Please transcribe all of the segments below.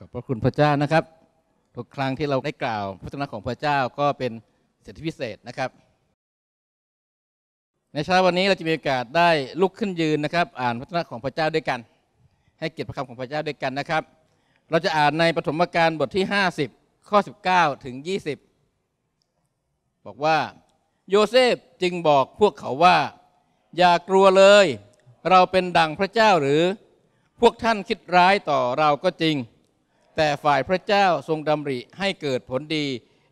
ขอบพระคุณพระเจ้านะครับทุกครั้งที่เราได้กล่าวพระชนะของพระเจ้าก็เป็นสิทธิพิเศษนะครับ ในเช้าวันนี้เราจะมีโอกาสได้ลุกขึ้นยืนนะครับ อ่านพระชนะของพระเจ้าด้วยกัน ให้เกียรติพระคำของพระเจ้าด้วยกันนะครับ เราจะอ่านในปฐมกาลบทที่ 50 ข้อ 19ถึง20 บอกว่าโยเซฟจึงบอกพวกเขาว่าอย่ากลัวเลย เราเป็นดังพระเจ้าหรือพวกท่านคิดร้ายต่อเราก็จริงแต่ฝ่ายพระเจ้าทรงดำริให้เกิดผลดี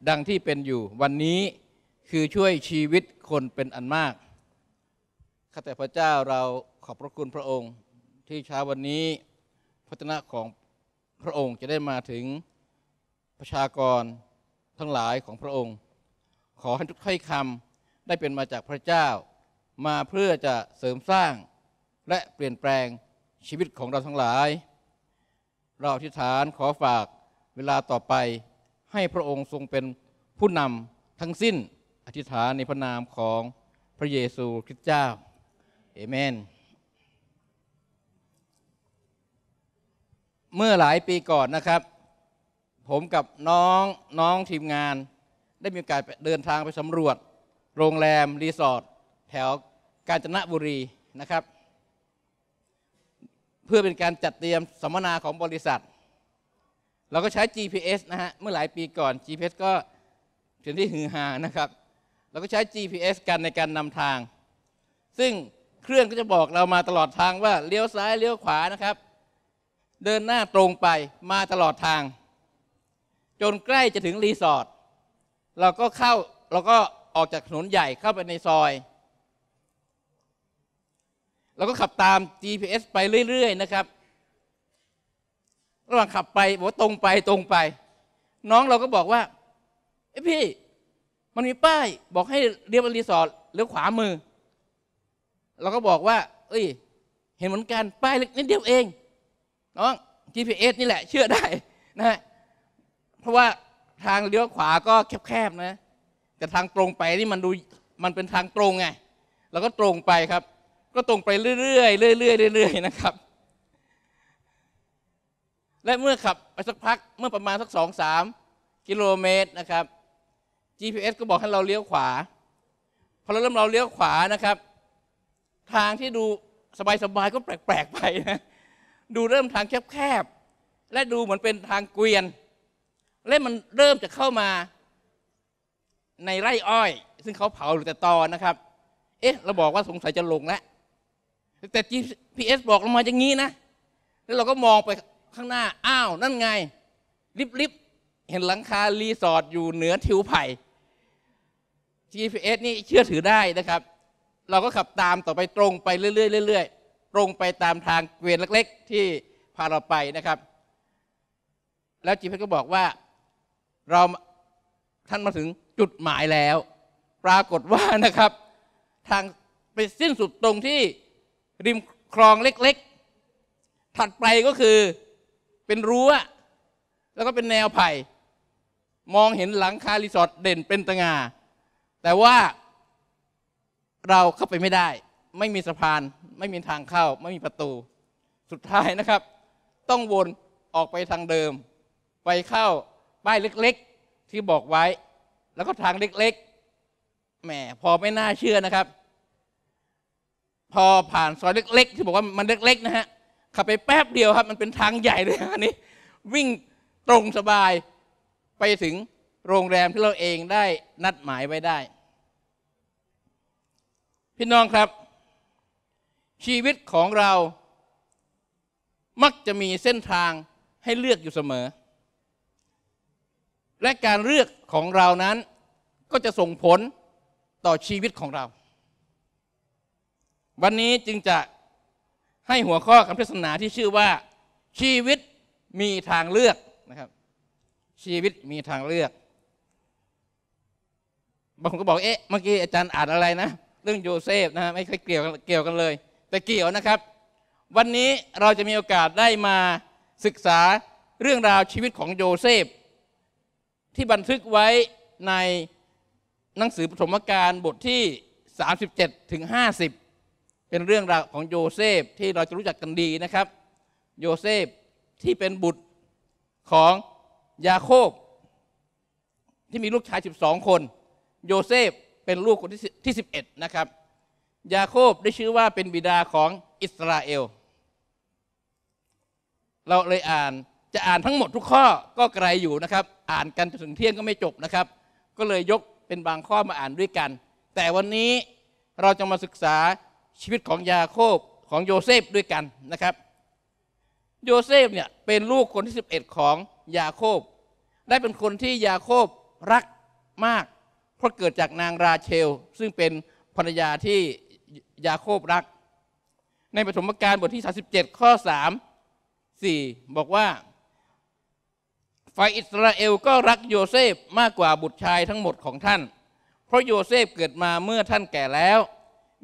ดังที่เป็นอยู่วันนี้คือช่วยชีวิตคนเป็นอันมาก ข้าแต่พระเจ้าเราขอบพระคุณพระองค์ที่เช้าวันนี้พระชนะของพระองค์จะได้มาถึงประชากรทั้งหลายของพระองค์ ขอให้ทุกข้อยคำได้เป็นมาจากพระเจ้า มาเพื่อจะเสริมสร้างและเปลี่ยนแปลงชีวิตของเราทั้งหลายเราอธิษฐานขอฝากเวลาต่อไปให้พระองค์ทรงเป็นผู้นำทั้งสิ้นอธิษฐานในพระนามของพระเยซูคริสต์เจ้า เอเมน เมื่อหลายปีก่อนนะครับ ผมกับน้องน้องทีมงานได้มีโอกาสเดินทางไปสำรวจ โรงแรมรีสอร์ท แถวกาญจนบุรีนะครับเพื่อเป็นการจัดเตรียมสัมมนาของบริษัท เราก็ใช้ GPS นะฮะเมื่อหลายปีก่อน GPS ก็เป็นที่หือหานะครับ เราก็ใช้ GPS กันในการนำทาง ซึ่งเครื่องก็จะบอกเรามาตลอดทางว่าเลี้ยวซ้ายเลี้ยวขวานะครับ เดินหน้าตรงไปมาตลอดทาง จนใกล้จะถึงรีสอร์ทเราก็เข้าเราก็ออกจากถนนใหญ่เข้าไปในซอยเราก็ขับตาม GPS ไปเรื่อยๆ นะครับ ระหว่างขับไปบอกว่าตรงไปตรงไป น้องเราก็บอกว่าเอ้พี่มันมีป้ายบอกให้เรียบรีสอร์ทเลี้ยวขวามือ เราก็บอกว่า เอ้ยเห็นเหมือนกันป้ายเล็กนิดเดียวเอง น้อง GPS นี่แหละเชื่อได้นะฮะ เพราะว่าทางเลี้ยวขวาก็แคบๆ นะแต่ทางตรงไปนี่มันดูมันเป็นทางตรงไงเราก็ตรงไปครับก็ตรงไปเรื่อยๆ เรื่อยๆ เรื่อยๆ นะครับ และเมื่อขับไปสักพักเมื่อประมาณสักสองสามกิโลเมตรนะครับ GPS ก็บอกให้เราเลี้ยวขวาพอเราเริ่มเราเลี้ยวขวานะครับ ทางที่ดูสบายๆก็แปลกๆไปนะดูเริ่มทางแคบๆและดูเหมือนเป็นทางเกวียน และมันเริ่มจะเข้ามาในไร่อ้อย ซึ่งเขาเผาหรือแต่ตอนะครับ เอ๊ะ เราบอกว่าสงสัยจะลงแล้วแต่ GPS บอกเรามาอย่างนี้นะแล้วเราก็มองไปข้างหน้า อ้าว นั่นไง ริบ ๆ เห็นหลังคารีสอร์ทอยู่เหนือทิวไผ่ GPS นี่เชื่อถือได้นะครับ เราก็ขับตามต่อไปตรงไปเรื่อยๆเรื่อยๆตรงไปตามทางเกวียนเล็ก ๆ ที่พาเราไปนะครับ แล้ว GPS ก็บอกว่า เราท่านมาถึงจุดหมายแล้ว ปรากฏว่านะครับ ทาง ไปสิ้นสุดตรงที่ริมคลองเล็กๆ ถัดไปก็คือเป็นรั้วแล้วก็เป็นแนวไผ่ มองเห็นหลังคารีสอร์ทเด่นเป็นตงา แต่ว่า เราเข้าไปไม่ได้ ไม่มีสะพานไม่มีทางเข้า ไม่มีประตู สุดท้ายนะครับ ต้องวนออกไปทางเดิม ไปเข้าป้ายเล็ก ๆ ที่บอกไว้ แล้วก็ทางเล็กๆแหมพอไม่น่าเชื่อนะครับพอผ่านซอยเล็กๆ ที่บอกว่ามันเล็กๆนะฮะ ขับไปแป๊บเดียวครับ มันเป็นทางใหญ่เลยอันนี้ วิ่งตรงสบายไปถึงโรงแรมที่เราเองได้นัดหมายไว้ได้ พี่น้องครับ ชีวิตของเรา มักจะมีเส้นทางให้เลือกอยู่เสมอ และการเลือกของเรานั้น ก็จะส่งผลต่อชีวิตของเราวันนี้จึงจะให้หัวข้อคำเทศนาที่ชื่อว่า ชีวิตมีทางเลือกนะครับ ชีวิตมีทางเลือกบางคนก็บอกเอ๊ะเมื่อกี้อาจารย์อ่านอะไรนะ เรื่องโยเซฟนะไม่เคยเกี่ยวเกี่ยวกันเลย แต่เกี่ยวนะครับ วันนี้เราจะมีโอกาสได้มาศึกษาเรื่องราวชีวิตของโยเซฟ ที่บันทึกไว้ในหนังสือปฐมกาลบทที่ 37 ถึง 50เป็นเรื่องราวของโยเซฟที่เราจะรู้จักกันดีนะครับ โยเซฟที่เป็นบุตรของยาโคบ ที่มีลูกชาย12 คน โยเซฟเป็นลูกคนที่ 11 นะครับ ยาโคบได้ชื่อว่าเป็นบิดาของอิสราเอล เราเลยอ่านจะอ่านทั้งหมดทุกข้อก็ไกลอยู่นะครับ อ่านกันจนถึงเที่ยงก็ไม่จบนะครับ ก็เลยยกเป็นบางข้อมาอ่านด้วยกัน แต่วันนี้เราจะมาศึกษาชีวิตของยาโคบของโยเซฟด้วยกันนะครับ โยเซฟเนี่ยเป็นลูกคนที่ 11 ของยาโคบ ได้เป็นคนที่ยาโคบรักมาก เพราะเกิดจากนางราเชล ซึ่งเป็นภรรยาที่ยาโคบรัก ในปฐมกาลบทที่37ข้อ3 4 บอกว่าฝ่ายอิสราเอลก็รักโยเซฟมากกว่าบุตรชายทั้งหมดของท่าน เพราะโยเซฟเกิดมาเมื่อท่านแก่แล้ว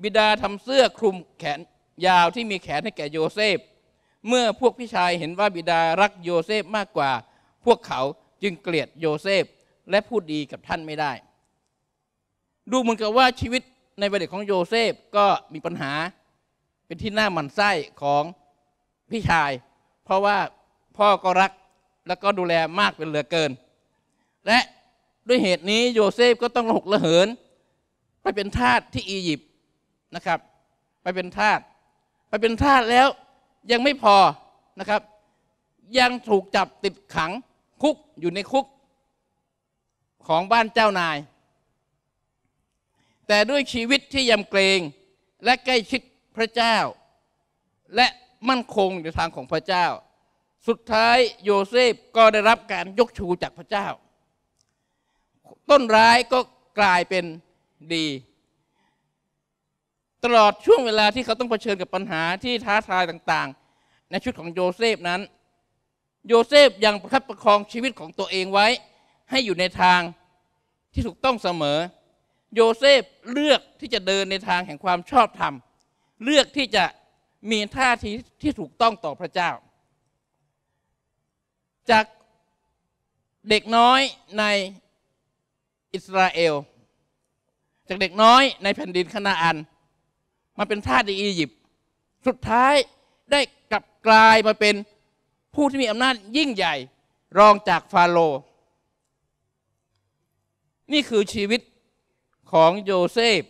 บิดาทำเสื้อคลุมแขนยาวที่มีแขนให้แก่โยเซฟ เมื่อพวกพี่ชายเห็นว่าบิดารักโยเซฟมากกว่าพวกเขาจึงเกลียดโยเซฟและพูดดีกับท่านไม่ได้ ดูเหมือนกับว่าชีวิตในวัยเด็กของโยเซฟก็มีปัญหา เป็นที่น่าหมั่นไส้ของพี่ชาย เพราะว่าพ่อก็รักแล้วก็ดูแลมากเป็นเหลือเกิน และด้วยเหตุนี้โยเซฟก็ต้องหกละเหินไปเป็นทาสที่อียิปต์นะครับไปเป็นทาสไปเป็นทาสแล้วยังไม่พอนะครับ ยังถูกจับติดขังคุกอยู่ในคุกของบ้านเจ้านาย แต่ด้วยชีวิตที่ยำเกรงและใกล้ชิดพระเจ้า และมั่นคงในทางของพระเจ้า สุดท้ายโยเซฟก็ได้รับการยกชูจากพระเจ้า ต้นร้ายก็กลายเป็นดีตลอดช่วงเวลาที่เขาต้องเผชิญกับปัญหาที่ท้าทายต่างๆ ในชุดของโยเซฟนั้น โยเซฟยังประคับประคองชีวิตของตัวเองไว้ให้อยู่ในทางที่ถูกต้องเสมอ โยเซฟเลือกที่จะเดินในทางแห่งความชอบธรรม เลือกที่จะมีท่าทีที่ถูกต้องต่อพระเจ้า จากเด็กน้อยในอิสราเอล จากเด็กน้อยในแผ่นดินคณาอันมาเป็นทาสในอียิปต์ สุดท้ายได้กลับกลายมาเป็นผู้ที่มีอำนาจยิ่งใหญ่รองจากฟาโรห์นี่คือชีวิตของโยเซฟ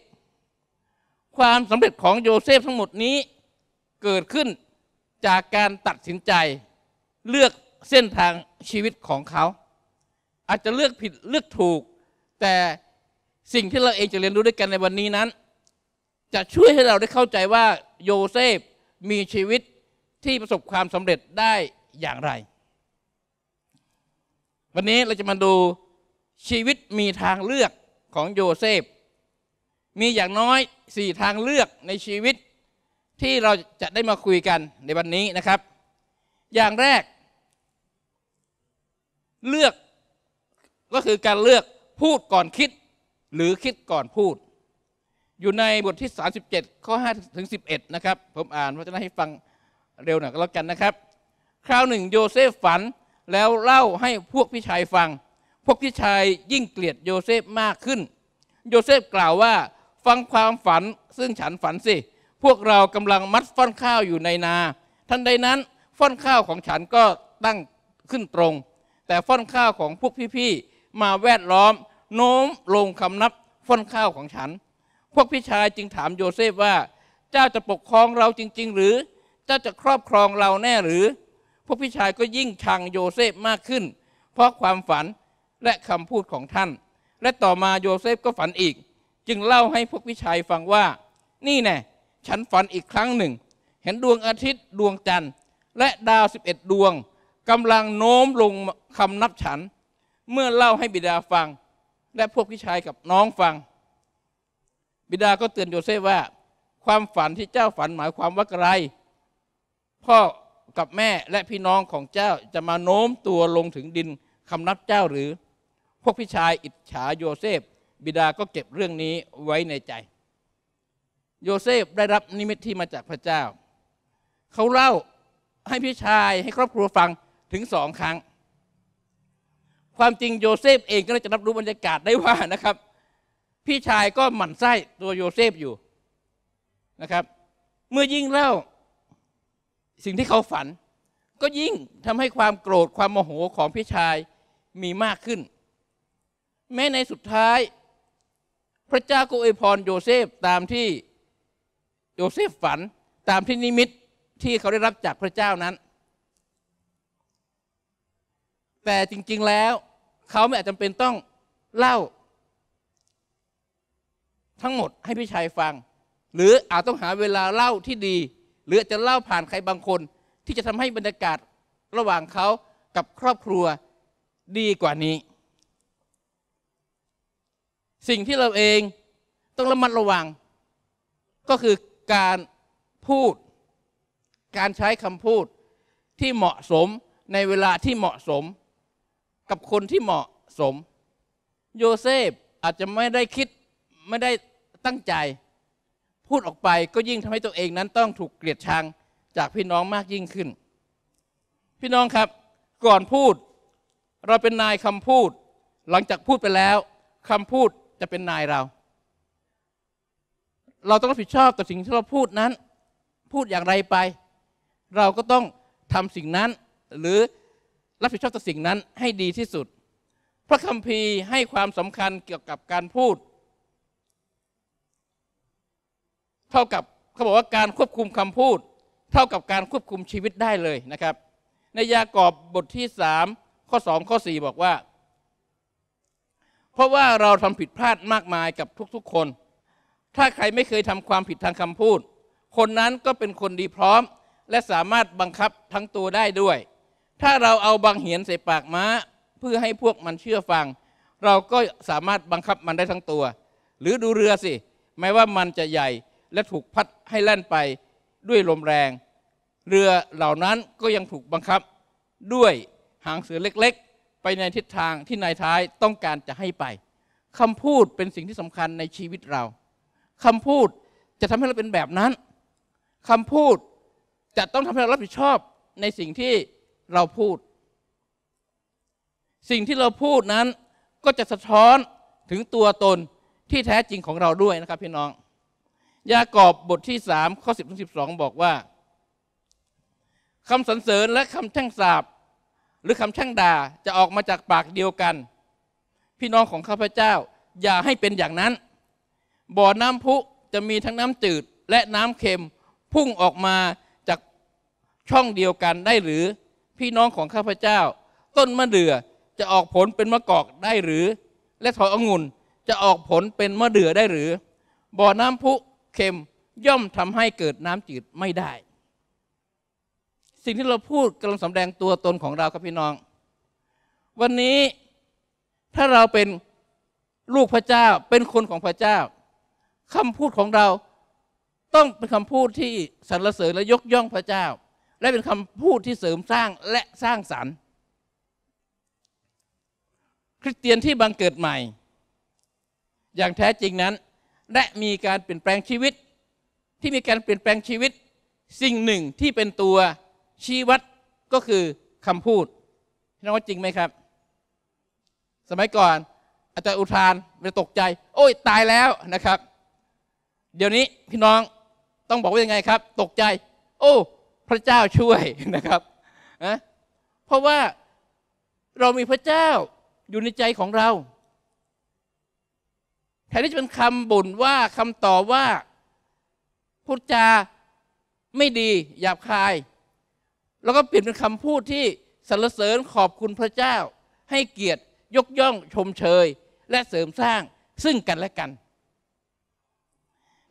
ความสำเร็จของโยเซฟทั้งหมดนี้เกิดขึ้นจากการตัดสินใจ เลือกเส้นทางชีวิตของเขา อาจจะเลือกผิดเลือกถูก แต่สิ่งที่เราเองจะเรียนรู้ด้วยกันในวันนี้นั้นจะช่วยให้เราได้เข้าใจว่าโยเซฟ มีชีวิตที่ประสบความสำเร็จได้อย่างไร วันนี้เราจะมาดูชีวิตมีทางเลือกของโยเซฟมีอย่างน้อยสี่ทางเลือกในชีวิตที่เราจะได้มาคุยกันในวันนี้นะครับ อย่างแรกเลือกก็คือการเลือกพูดก่อนคิดหรือคิดก่อนพูดอยู่ในบทที่ 37 ข้อ5ถึง11 นะครับ ผมอ่านเพราะเะ้าให้ฟังเร็วหน่อยก็แล้วกันนะครับ คราวหนึ่งโยเซฟฝันแล้วเล่าให้พวกพี่ชายฟัง พวกพี่ชายยิ่งเกลียดโยเซฟมากขึ้นโยเซฟกล่าวว่าฟังความฝันซึ่งฉันฝันสิ พวกเรากำลังมัดฟ่อนข้าวอยู่ในนา ทันใดนั้นฟ่อนข้าวของฉันก็ตั้งขึ้นตรง แต่ฟ่อนข้าวของพวกพี่ๆมาแวดล้อม โน้มลงคำนับฟ่อนข้าวของฉันพวกพี่ชายจึงถามโยเซฟว่า เจ้าจะปกครองเราจริงๆ หรือเจ้าจะครอบครองเราแน่หรือพวกพี่ชายก็ยิ่งชังโยเซฟมากขึ้น เพราะความฝันและคำพูดของท่าน และต่อมาโยเซฟก็ฝันอีก จึงเล่าให้พวกพี่ชายฟังว่า นี่แน่ฉันฝันอีกครั้งหนึ่ง เห็นดวงอาทิตย์ดวงจันทร์ และดาวสิบเอ็ดดวงกำลังโน้มลงคำนับฉัน เมื่อเล่าให้บิดาฟัง และพวกพี่ชายกับน้องฟังบิดาก็เตือนโยเซฟว่า ความฝันที่เจ้าฝันหมายความว่าอะไรพ่อกับแม่และพี่น้องของเจ้าจะมาโน้มตัวลงถึงดินคำนับเจ้าหรือพวกพี่ชายอิจฉาโยเซฟบิดาก็เก็บเรื่องนี้ไว้ในใจ โยเซฟได้รับนิมิตที่มาจากพระเจ้า เขาเล่าให้พี่ชายให้ครอบครัวฟังถึงสองครั้ง ความจริงโยเซฟเองก็จะรับรู้บรรยากาศได้ว่านะครับพี่ชายก็หมั่นไส้ตัวโยเซฟอยู่นะครับ เมื่อยิ่งเล่าสิ่งที่เขาฝัน ก็ยิ่งทำให้ความโกรธความโมโหของพี่ชายมีมากขึ้น แม้ในสุดท้าย พระเจ้าก็อวยพรโยเซฟตามที่โยเซฟฝันตามที่นิมิตที่เขาได้รับจากพระเจ้านั้น แต่จริงๆแล้ว เขาไม่อาจจะเป็นต้องเล่าทั้งหมดให้พี่ชายฟังหรืออาจต้องหาเวลาเล่าที่ดี หรือจะเล่าผ่านใครบางคนที่จะทำให้บรรยากาศระหว่างเขากับครอบครัวดีกว่านี้ สิ่งที่เราเองต้องระมัดระวัง ก็คือการพูด การใช้คำพูดที่เหมาะสมในเวลาที่เหมาะสม กับคนที่เหมาะสม โยเซฟอาจจะไม่ได้คิดไม่ได้ตั้งใจพูดออกไปก็ยิ่งทำให้ตัวเองนั้น ต้องถูกเกลียดชัง จากพี่น้องมากยิ่งขึ้น พี่น้องครับ ก่อนพูดเราเป็นนายคำพูด หลังจากพูดไปแล้วคำพูดจะเป็นนายเรา เราต้องรับผิดชอบต่อสิ่งที่เราพูดนั้น พูดอย่างไรไป เราก็ต้องทำสิ่งนั้น หรือรับผิดชอบต่อสิ่งนั้นให้ดีที่สุด พระคัมภีร์ให้ความสำคัญเกี่ยวกับการพูดเท่ากับเขาบอกว่าการควบคุมคำพูด เท่ากับการควบคุมชีวิตได้เลยนะครับ ในยากอบบทที่สามข้อสองข้อสี่บอกว่า เพราะว่าเราทำผิดพลาดมากมายกับทุกๆคน ถ้าใครไม่เคยทำความผิดทางคำพูด คนนั้นก็เป็นคนดีพร้อม และสามารถบังคับทั้งตัวได้ด้วย ถ้าเราเอาบางเหียนใส่ปากม้าเพื่อให้พวกมันเชื่อฟัง เราก็สามารถบังคับมันได้ทั้งตัว หรือดูเรือสิแม้ว่ามันจะใหญ่และถูกพัดให้แล่นไปด้วยลมแรง เรือเหล่านั้นก็ยังถูกบังคับด้วยหางเสือเล็กๆ ไปในทิศทางที่นายท้ายต้องการจะให้ไป คำพูดเป็นสิ่งที่สำคัญในชีวิตเรา คำพูดจะทำให้เราเป็นแบบนั้น คำพูดจะต้องทำให้เรารับผิดชอบในสิ่งที่เราพูด สิ่งที่เราพูดนั้น ก็จะสะท้อนถึงตัวตนที่แท้จริงของเราด้วยนะครับพี่น้องยากอบบทที่สามข้อสิบถึงสิบสองบอกว่าคำสรรเสริญและคำแช่งสาบหรือคำแช่งด่าจะออกมาจากปากเดียวกัน พี่น้องของข้าพเจ้าอย่าให้เป็นอย่างนั้น บ่อน้ำพุจะมีทั้งน้ำจืดและน้ำเค็มพุ่งออกมาจากช่องเดียวกันได้หรือ พี่น้องของข้าพเจ้า ต้นมะเดื่อจะออกผลเป็นมะกอกได้หรือ และถอยองุ่นจะออกผลเป็นมะเดื่อได้หรือบ่อน้ำพุเค็มย่อมทำให้เกิดน้ำจืดไม่ได้ สิ่งที่เราพูดกำลังสำแดงตัวตนของเราครับพี่น้อง วันนี้ถ้าเราเป็นลูกพระเจ้าเป็นคนของพระเจ้าคำพูดของเราต้องเป็นคำพูดที่สรรเสริญและยกย่องพระเจ้า และเป็นคำพูดที่เสริมสร้างและสร้างสรรค์ คริสเตียนที่บังเกิดใหม่ อย่างแท้จริงนั้นและมีการเปลี่ยนแปลงชีวิต ที่มีการเปลี่ยนแปลงชีวิตสิ่งหนึ่งที่เป็นตัวชี้วัดก็คือคำพูดพี่น้องว่าจริงไหมครับ สมัยก่อนอาจารย์อุทานจนตกใจ โอ้ยตายแล้วนะครับ เดี๋ยวนี้พี่น้องต้องบอกว่ายังไงครับ ตกใจ โอ้พระเจ้าช่วยนะครับนะเพราะว่าเรามีพระเจ้าอยู่ในใจของเราแทนที่จะเป็นคำบ่นว่า คำต่อว่า พูดจาไม่ดีหยาบคาย แล้วก็เปลี่ยนเป็นคำพูดที่สรรเสริญขอบคุณพระเจ้า ให้เกียรติยกย่องชมเชย และเสริมสร้างซึ่งกันและกัน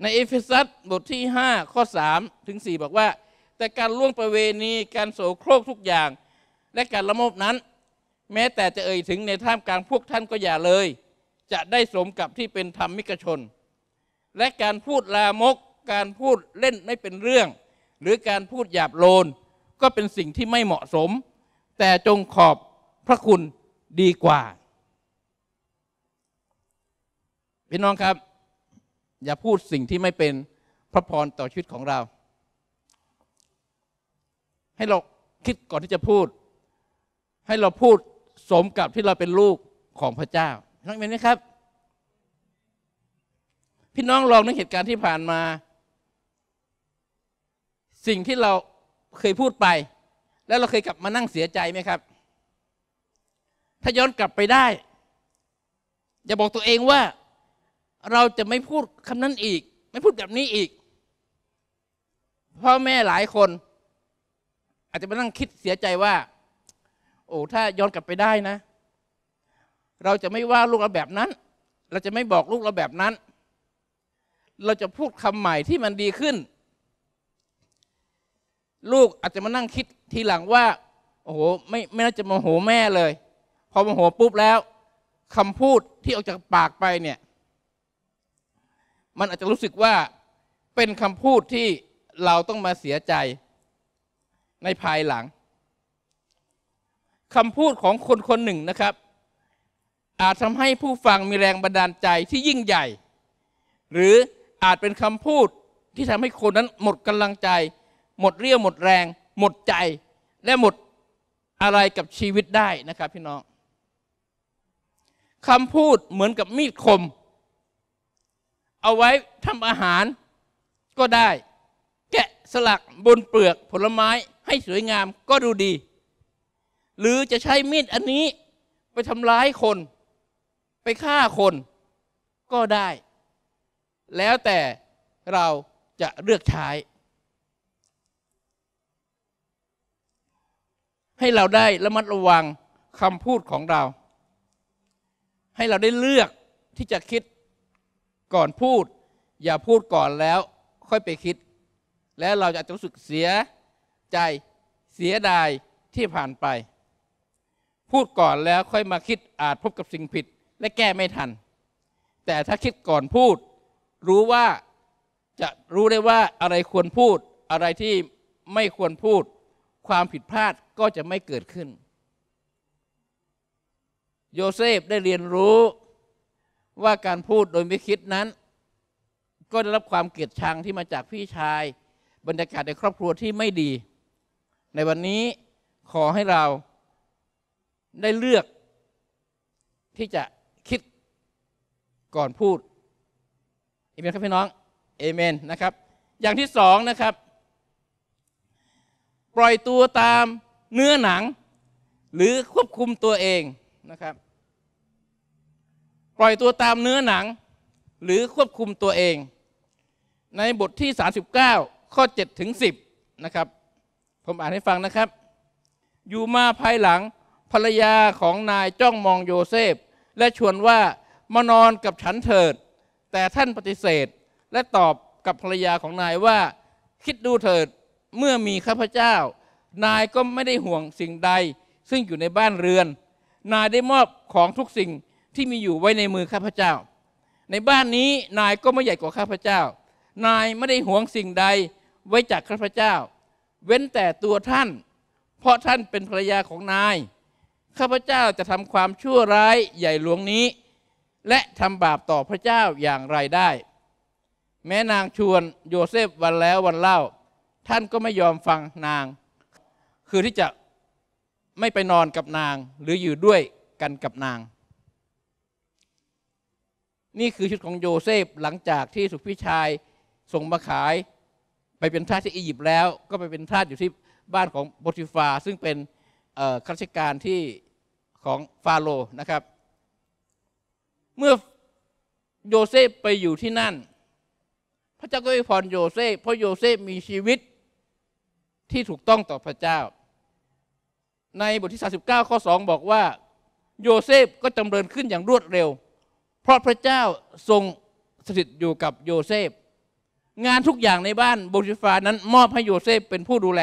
ในเอเฟซัสบทที่ 5 ข้อ3ถึง4บอกว่า แต่การล่วงประเวณีการโสโครกทุกอย่าง และการละโมบนั้น แม้แต่จะเอ่ยถึงในท่ามกลางพวกท่านก็อย่าเลยจะได้สมกับที่เป็นธรรมิกชน และการพูดลามกการพูดเล่นไม่เป็นเรื่อง หรือการพูดหยาบโลนก็เป็นสิ่งที่ไม่เหมาะสม แต่จงขอบพระคุณดีกว่า พี่น้องครับ อย่าพูดสิ่งที่ไม่เป็นพระพรต่อชีวิตของเรา ให้เราคิดก่อนที่จะพูด ให้เราพูดสมกับที่เราเป็นลูกของพระเจ้านองเร็นนนมครับ พี่น้องลองนึกเหตุการณ์ที่ผ่านมา สิ่งที่เราเคยพูดไป แล้วเราเคยกลับมานั่งเสียใจไหมครับ ถ้าย้อนกลับไปได้อย่าบอกตัวเองว่า เราจะไม่พูดคำนั้นอีก ไม่พูดแบบนี้อีกพ่อแม่หลายคน อาจจะมานั่งคิดเสียใจว่า โอ้ถ้าย้อนกลับไปได้นะเราจะไม่ว่าลูกเราแบบนั้น เราจะไม่บอกลูกเราแบบนั้น เราจะพูดคำใหม่ที่มันดีขึ้น ลูกอาจจะมานั่งคิดทีหลังว่า โอ้โห ไม่ไม่น่าจะมาโหแม่เลย พอมาโหปุ๊บแล้วคำพูดที่ออกจากปากไปเนี่ย มันอาจจะรู้สึกว่า เป็นคำพูดที่เราต้องมาเสียใจในภายหลังคำพูดของคนคนหนึ่งนะครับอาจทำให้ผู้ฟังมีแรงบันดาลใจที่ยิ่งใหญ่ หรืออาจเป็นคำพูดที่ทำให้คนนั้นหมดกำลังใจ หมดเรี่ยวหมดแรงหมดใจ และหมดอะไรกับชีวิตได้นะครับ พี่น้องคำพูดเหมือนกับมีดคม เอาไว้ทำอาหารก็ได้ แกะสลักบนเปลือกผลไม้ให้สวยงามก็ดูดี หรือจะใช้มีดอันนี้ไปทำร้ายคนไปฆ่าคนก็ได้ แล้วแต่เราจะเลือกใช้ให้เราได้ระมัดระวังคำพูดของเรา ให้เราได้เลือกที่จะคิดก่อนพูด อย่าพูดก่อนแล้วค่อยไปคิด แล้วเราจะรู้สึกเสียใจเสียดายที่ผ่านไป พูดก่อนแล้วค่อยมาคิดอาจพบกับสิ่งผิดและแก้ไม่ทัน แต่ถ้าคิดก่อนพูด รู้ว่าจะรู้ได้ว่าอะไรควรพูดอะไรที่ไม่ควรพูด ความผิดพลาดก็จะไม่เกิดขึ้น โยเซฟได้เรียนรู้ว่าการพูดโดยไม่คิดนั้น ก็ได้รับความเกลียดชังที่มาจากพี่ชาย บรรยากาศในครอบครัวที่ไม่ดี ในวันนี้ขอให้เราได้เลือกที่จะก่อนพูดเอเมนครับพี่น้องเอเมนนะครับอย่างที่สองนะครับปล่อยตัวตามเนื้อหนัง หรือควบคุมตัวเองนะครับ ปล่อยตัวตามเนื้อหนังหรือควบคุมตัวเอง ในบทที่ 39 ข้อ7ถึง10นะครับผมอ่านให้ฟังนะครับอยู่มาภายหลังภรรยาของนายจ้องมองโยเซฟ และชวนว่ามานอนกับฉันเถิด แต่ท่านปฏิเสธและตอบกับภรรยาของนายว่า คิดดูเถิดเมื่อมีข้าพเจ้า นายก็ไม่ได้ห่วงสิ่งใดซึ่งอยู่ในบ้านเรือน นายได้มอบของทุกสิ่งที่มีอยู่ไว้ในมือข้าพเจ้า ในบ้านนี้นายก็ไม่ใหญ่กว่าข้าพเจ้า นายไม่ได้ห่วงสิ่งใดไว้จากข้าพเจ้า เว้นแต่ตัวท่าน เพราะท่านเป็นภรรยาของนาย ข้าพเจ้าจะทำความชั่วร้ายใหญ่หลวงนี้และทำบาปต่อพระเจ้าอย่างไรได้ แม้นางชวนโยเซฟวันแล้ววันเล่า ท่านก็ไม่ยอมฟังนาง คือที่จะไม่ไปนอนกับนางหรืออยู่ด้วยกันกับนาง นี่คือชุดของโยเซฟหลังจากที่สุพิชายส่งมาขาย ไปเป็นทาสที่อียิปต์แล้ว ก็ไปเป็นทาสอยู่ที่บ้านของโปติฟาซึ่งเป็นข้าราชการที่ของฟาโรนะครับเมื่อโยเซฟไปอยู่ที่นั่น พระเจ้าก็อวยพรโยเซฟ เพราะโยเซฟมีชีวิตที่ถูกต้องต่อพระเจ้า ในบทที่ 39 ข้อ 2 บอกว่าโยเซฟก็จำเริญขึ้นอย่างรวดเร็ว เพราะพระเจ้าทรงสถิตอยู่กับโยเซฟ งานทุกอย่างในบ้านโบชิฟานั้นมอบให้โยเซฟเป็นผู้ดูแล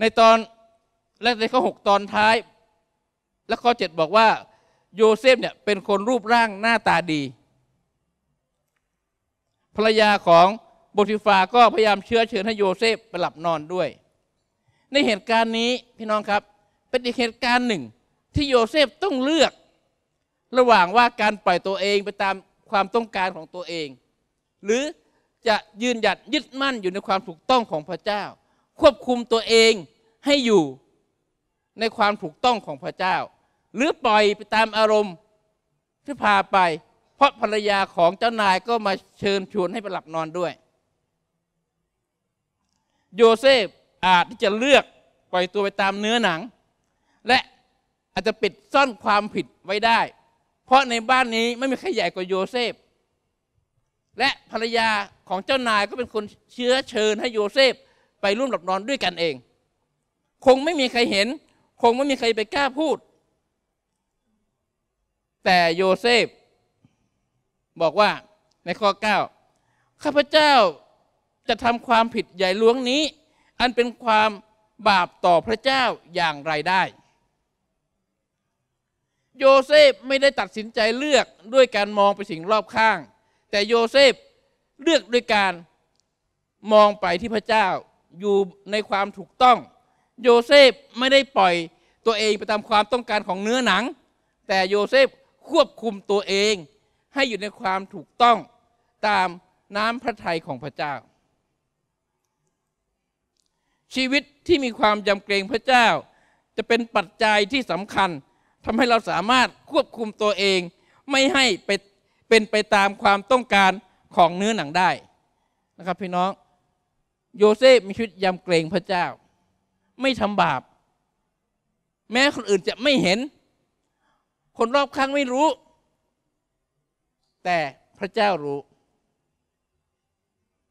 ในตอนและในข้อ 6 ตอนท้ายและข้อ 7 บอกว่าโยเซฟเนี่ยเป็นคนรูปร่างหน้าตาดี ภรรยาของโบธิฟาก็พยายามเชื้อเชิญให้โยเซฟไปหลับนอนด้วย ในเหตุการณ์นี้พี่น้องครับเป็นอีกเหตุการณ์หนึ่ง ที่โยเซฟต้องเลือกระหว่างว่าการปล่อยตัวเองไปตามความต้องการของตัวเอง หรือจะยืนหยัดยึดมั่นอยู่ในความถูกต้องของพระเจ้า ควบคุมตัวเองให้อยู่ในความถูกต้องของพระเจ้าหรือปล่อยไปตามอารมณ์ ที่พาไป เพราะภรรยาของเจ้านายก็มาเชิญชวนให้ไปหลับนอนด้วย โยเซฟอาจที่จะเลือกปล่อยตัวไปตามเนื้อหนัง และอาจจะปิดซ่อนความผิดไว้ได้ เพราะในบ้านนี้ไม่มีใครใหญ่กว่าโยเซฟและภรรยาของเจ้านายก็เป็นคนเชื้อเชิญให้โยเซฟไปร่วมหลับนอนด้วยกันเอง คงไม่มีใครเห็น คงไม่มีใครไปกล้าพูดแต่โยเซฟบอกว่าในข้อ9ข้าพเจ้าจะทำความผิดใหญ่หลวงนี้ อันเป็นความบาปต่อพระเจ้าอย่างไรได้ โยเซฟไม่ได้ตัดสินใจเลือกด้วยการมองไปสิ่งรอบข้าง แต่โยเซฟเลือกด้วยการมองไปที่พระเจ้าอยู่ในความถูกต้อง โยเซฟไม่ได้ปล่อยตัวเองไปตามความต้องการของเนื้อหนัง แต่โยเซฟควบคุมตัวเองให้อยู่ในความถูกต้องตามน้ำพระทัยของพระเจ้า ชีวิตที่มีความยำเกรงพระเจ้า จะเป็นปัจจัยที่สำคัญทำให้เราสามารถควบคุมตัวเอง ไม่ให้ไปเป็นไปตามความต้องการของเนื้อหนังได้นะครับพี่น้อง โยเซฟมีชีวิตยำเกรงพระเจ้า ไม่ทำบาปแม้คนอื่นจะไม่เห็นคนรอบข้างไม่รู้ แต่พระเจ้ารู้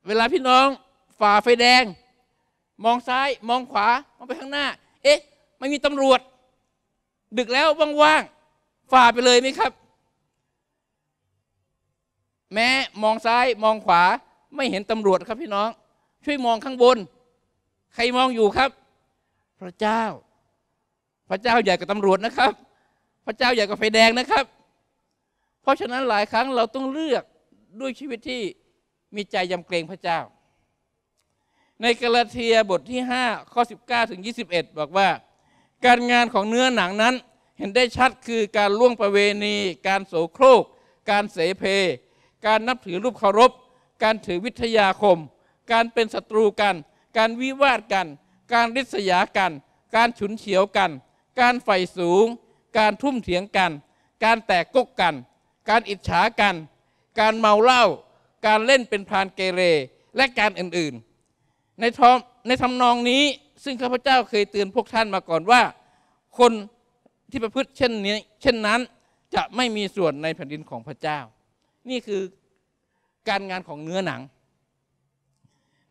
เวลาพี่น้องฝ่าไฟแดง มองซ้ายมองขวามองไปข้างหน้า เอ๊ะ ไม่มีตำรวจ ดึกแล้วว่าง ๆ ฝ่าไปเลยไหมครับ แม้มองซ้ายมองขวาไม่เห็นตำรวจครับพี่น้อง ช่วยมองข้างบน ใครมองอยู่ครับ พระเจ้า พระเจ้าใหญ่กว่าตำรวจนะครับพระเจ้าอยากก่าไฟแดงนะครับ เพราะฉะนั้นหลายครั้งเราต้องเลือกด้วยชีวิตที่มีใจยำเกรงพระเจ้า ในกาลาเทียบทที่ 5ข้อ19 ถึง 21 บอกว่า การงานของเนื้อหนังนั้นเห็นได้ชัดคือการล่วงประเวณี การโสโครก การเสเพ การนับถือรูปเคารพ การถือวิทยาคม การเป็นศัตรูกัน การวิวาทกัน การริษยากัน การฉุนเฉียวกัน การไฝ่สูงการทุ่มเถียงกัน การแตกกกกัน การอิจฉากัน การเมาเหล้า การเล่นเป็นพานเกเร และการอื่นๆ ในทอมในทำนองนี้ซึ่งข้าพเจ้าเคยเตือนพวกท่านมาก่อนว่า คนที่ประพฤติเช่นนี้ เช่นนั้นจะไม่มีส่วนในแผ่นดินของพระเจ้า นี่คือการงานของเนื้อหนัง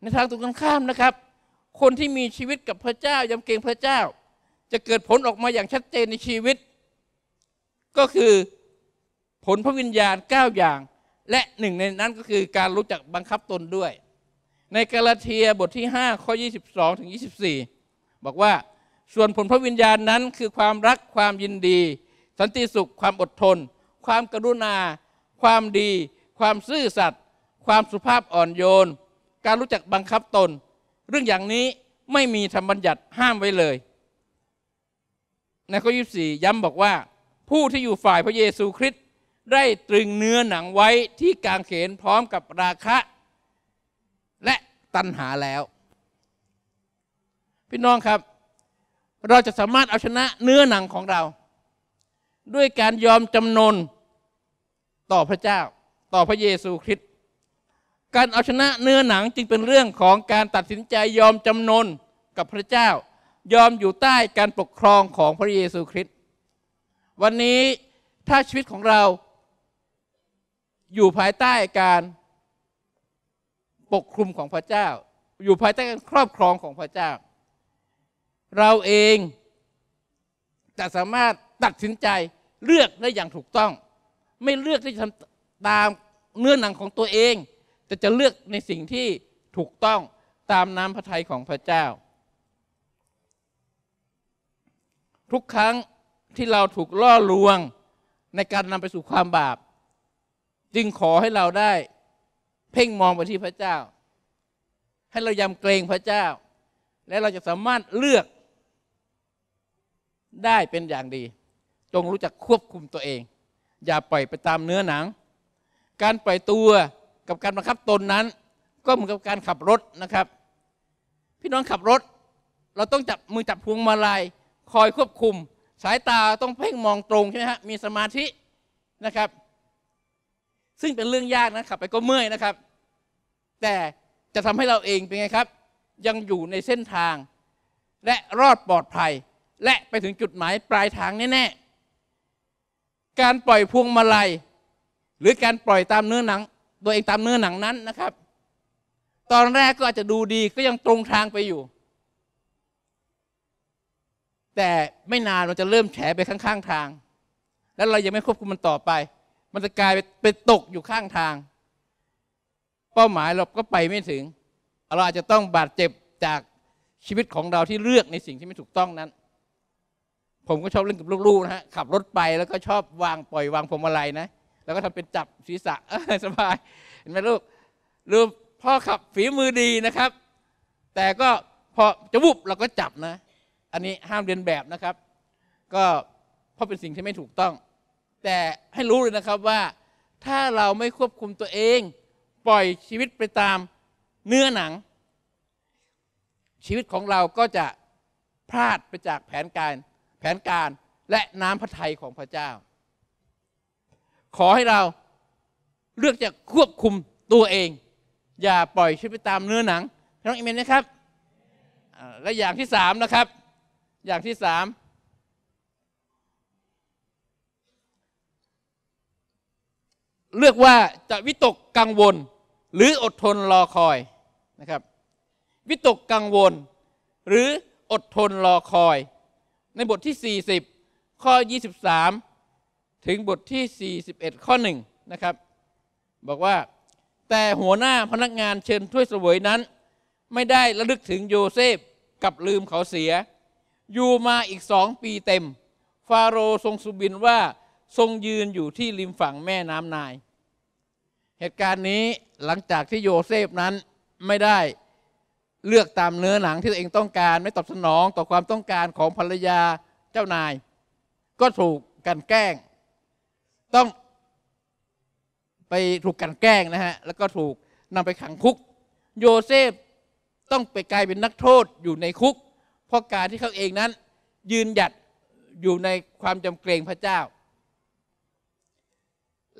ในทางตรงกันข้ามนะครับ คนที่มีชีวิตกับพระเจ้ายำเกรงพระเจ้า จะเกิดผลออกมาอย่างชัดเจนในชีวิตก็คือผลพระวิญญาณ 9 อย่าง และหนึ่งในนั้นก็คือ การรู้จักบังคับตนด้วย ในกาลาเทียบทที่ 5 ข้อ22ถึง24 บอกว่าส่วนผลพระวิญญาณนั้น คือความรักความยินดี สันติสุข ความอดทน ความกรุณา ความดี ความซื่อสัตย์ความสุภาพอ่อนโยนการรู้จักบังคับตน เรื่องอย่างนี้ไม่มีธรรมบัญญัติห้ามไว้เลยในข้อ 24 ย้ำบอกว่าผู้ที่อยู่ฝ่ายพระเยซูคริสต์ได้ตรึงเนื้อหนังไว้ที่กางเขนพร้อมกับราคะ และตัณหาแล้ว พี่น้องครับ เราจะสามารถเอาชนะเนื้อหนังของเรา ด้วยการยอมจำนนต่อพระเจ้าต่อพระเยซูคริสต์การเอาชนะเนื้อหนังจึงเป็นเรื่องของการตัดสินใจยอมจำนนกับพระเจ้ายอมอยู่ใต้การปกครองของพระเยซูคริสต์วันนี้ถ้าชีวิตของเรา อยู่ภายใต้การ ปกคลุมของพระเจ้า อยู่ภายใต้การครอบครองของพระเจ้า เราเอง จะสามารถตัดสินใจเลือกได้อย่างถูกต้อง ไม่เลือกที่จะทำตามเนื้อหนังของตัวเองแต่จะเลือกในสิ่งที่ถูกต้องตามน้ำพระทัยของพระเจ้า ทุกครั้งที่เราถูกล่อลวงในการนำไปสู่ความบาป จึงขอให้เราได้เพ่งมองไปที่พระเจ้า ให้เรายำเกรงพระเจ้า และเราจะสามารถเลือกได้เป็นอย่างดี จงรู้จักควบคุมตัวเอง อย่าปล่อยไปตามเนื้อหนัง การปล่อยตัวกับการบังคับตนนั้นก็เหมือนกับการขับรถนะครับ พี่น้องขับรถเราต้องจับมือจับพวงมาลัยคอยควบคุมสายตาต้องเพ่งมองตรงใช่ไหมฮะมีสมาธินะครับ ซึ่งเป็นเรื่องยากนะขับ ไปก็เมื่อยนะครับ แต่จะทำให้เราเองเป็นไงครับ ยังอยู่ในเส้นทาง และรอดปลอดภัย และไปถึงจุดหมายปลายทางแน่ๆ การปล่อยพวงมาลัยหรือการปล่อยตามเนื้อหนังตัวเองตามเนื้อหนังนั้นนะครับ ตอนแรกก็อาจจะดูดีก็ยังตรงทางไปอยู่แต่ไม่นานมันจะเริ่มแฉไปข้างๆทาง แล้วเรายังไม่ควบคุมมันต่อไป มันจะกลายไปตกอยู่ข้างทางเป้าหมายเราก็ไปไม่ถึง เราอาจจะต้องบาดเจ็บจากชีวิตของเราที่เลือกในสิ่งที่ไม่ถูกต้องนั้น ผมก็ชอบเล่นกับลูกๆนะฮะขับรถไปแล้วก็ชอบวางปล่อยวางผมอะไรนะแล้วก็ทำเป็นจับศีรษะสบายเห็นไหมลูกลูกพ่อขับฝีมือดีนะครับ แต่ก็พอจะวุบเราก็จับนะอันนี้ห้ามเรียนแบบนะครับ ก็เพราะเป็นสิ่งที่ไม่ถูกต้อง แต่ให้รู้เลยนะครับว่าถ้าเราไม่ควบคุมตัวเอง ปล่อยชีวิตไปตามเนื้อหนัง ชีวิตของเราก็จะพลาดไปจากแผนการ แผนการและน้ำพระทัยของพระเจ้า ขอให้เราเลือกจะควบคุมตัวเอง อย่าปล่อยชีวิตไปตามเนื้อหนังน้องอิเมนนะครับและอย่างที่สามนะครับอย่างที่สามเลือกว่าจะวิตกกังวล หรืออดทนรอคอยนะครับวิตกกังวล หรืออดทนรอคอย ในบทที่ 40 ข้อ 23 ถึงบทที่ 41 ข้อ1นะครับ บอกว่าแต่หัวหน้าพนักงานเชิญถ้วยเสวยนั้น ไม่ได้ระลึกถึงโยเซฟกับลืมเขาเสียอยู่มาอีกสองปีเต็ม ฟาโรห์ทรงสุบินว่าทรงยืนอยู่ที่ริมฝั่งแม่น้ำนาย เหตุการณ์นี้หลังจากที่โยเซฟนั้นไม่ได้เลือกตามเนื้อหนังที่ตัวเองต้องการไม่ตอบสนองต่อความต้องการของภรรยาเจ้านาย ก็ถูกกันแกล้ง ต้องไปถูกกันแกล้งนะฮะแล้วก็ถูกนำไปขังคุก โยเซฟต้องไปกลายเป็นนักโทษอยู่ในคุกเพราะการที่เขาเองนั้น ยืนหยัดอยู่ในความจำเกรงพระเจ้า